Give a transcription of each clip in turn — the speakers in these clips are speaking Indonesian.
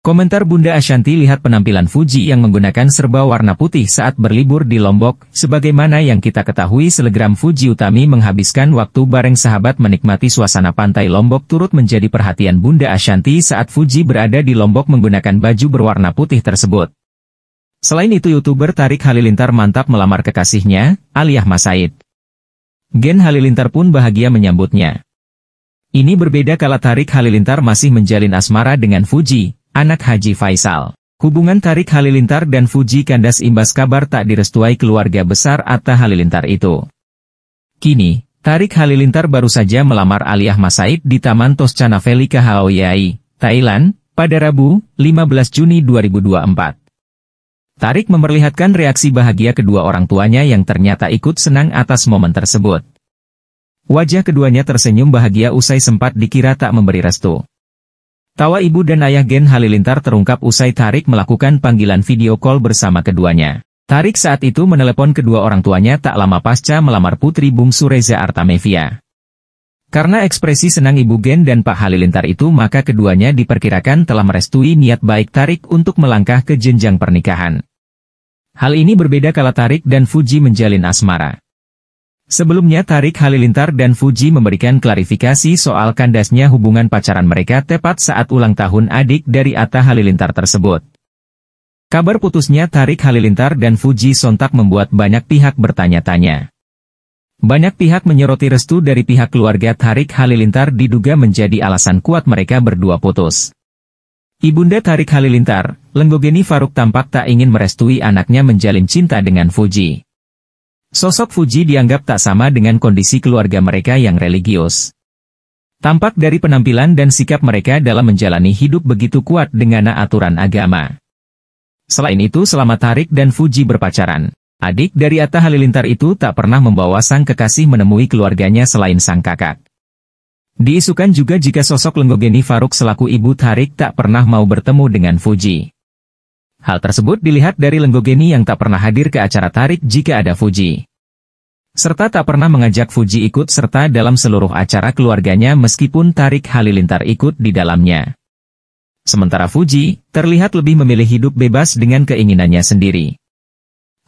Komentar Bunda Ashanti lihat penampilan Fuji yang menggunakan serba warna putih saat berlibur di Lombok, sebagaimana yang kita ketahui selegram Fuji Utami menghabiskan waktu bareng sahabat menikmati suasana pantai Lombok turut menjadi perhatian Bunda Ashanti saat Fuji berada di Lombok menggunakan baju berwarna putih tersebut. Selain itu YouTuber Tarik Halilintar mantap melamar kekasihnya, Aliyah Masaid. Gen Halilintar pun bahagia menyambutnya. Ini berbeda kala Tarik Halilintar masih menjalin asmara dengan Fuji, Anak Haji Faisal. Hubungan Tarik Halilintar dan Fuji kandas imbas kabar tak direstuai keluarga besar Atta Halilintar itu. Kini, Tarik Halilintar baru saja melamar Aliyah Masaid di Taman Toscana Velika Haoyai, Thailand, pada Rabu, 15 Juni 2024. Tarik memperlihatkan reaksi bahagia kedua orang tuanya yang ternyata ikut senang atas momen tersebut. Wajah keduanya tersenyum bahagia usai sempat dikira tak memberi restu. Tawa ibu dan ayah Gen Halilintar terungkap usai Tarik melakukan panggilan video call bersama keduanya. Tarik saat itu menelepon kedua orang tuanya tak lama pasca melamar putri bungsu Reza Artamevia. Karena ekspresi senang ibu Gen dan Pak Halilintar itu maka keduanya diperkirakan telah merestui niat baik Tarik untuk melangkah ke jenjang pernikahan. Hal ini berbeda kala Tarik dan Fuji menjalin asmara. Sebelumnya Tarik Halilintar dan Fuji memberikan klarifikasi soal kandasnya hubungan pacaran mereka tepat saat ulang tahun adik dari Atta Halilintar tersebut. Kabar putusnya Tarik Halilintar dan Fuji sontak membuat banyak pihak bertanya-tanya. Banyak pihak menyoroti restu dari pihak keluarga Tarik Halilintar diduga menjadi alasan kuat mereka berdua putus. Ibunda Tarik Halilintar, Lenggogeni Faruk tampak tak ingin merestui anaknya menjalin cinta dengan Fuji. Sosok Fuji dianggap tak sama dengan kondisi keluarga mereka yang religius. Tampak dari penampilan dan sikap mereka dalam menjalani hidup begitu kuat dengan aturan agama. Selain itu selama Tarik dan Fuji berpacaran, adik dari Atta Halilintar itu tak pernah membawa sang kekasih menemui keluarganya selain sang kakak. Diisukan juga jika sosok Lenggogeni Faruk selaku ibu Tarik tak pernah mau bertemu dengan Fuji. Hal tersebut dilihat dari Lenggogeni yang tak pernah hadir ke acara tarik jika ada Fuji. Serta tak pernah mengajak Fuji ikut serta dalam seluruh acara keluarganya meskipun tarik Halilintar ikut di dalamnya. Sementara Fuji, terlihat lebih memilih hidup bebas dengan keinginannya sendiri.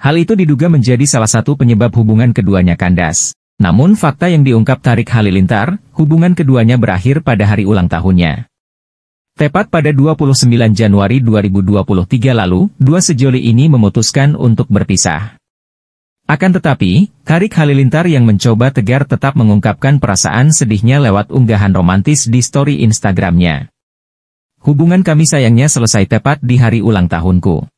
Hal itu diduga menjadi salah satu penyebab hubungan keduanya kandas. Namun fakta yang diungkap Tarik Halilintar, hubungan keduanya berakhir pada hari ulang tahunnya. Tepat pada 29 Januari 2023 lalu, dua sejoli ini memutuskan untuk berpisah. Akan tetapi, Karik Halilintar yang mencoba tegar tetap mengungkapkan perasaan sedihnya lewat unggahan romantis di story Instagramnya. Hubungan kami sayangnya selesai tepat di hari ulang tahunku.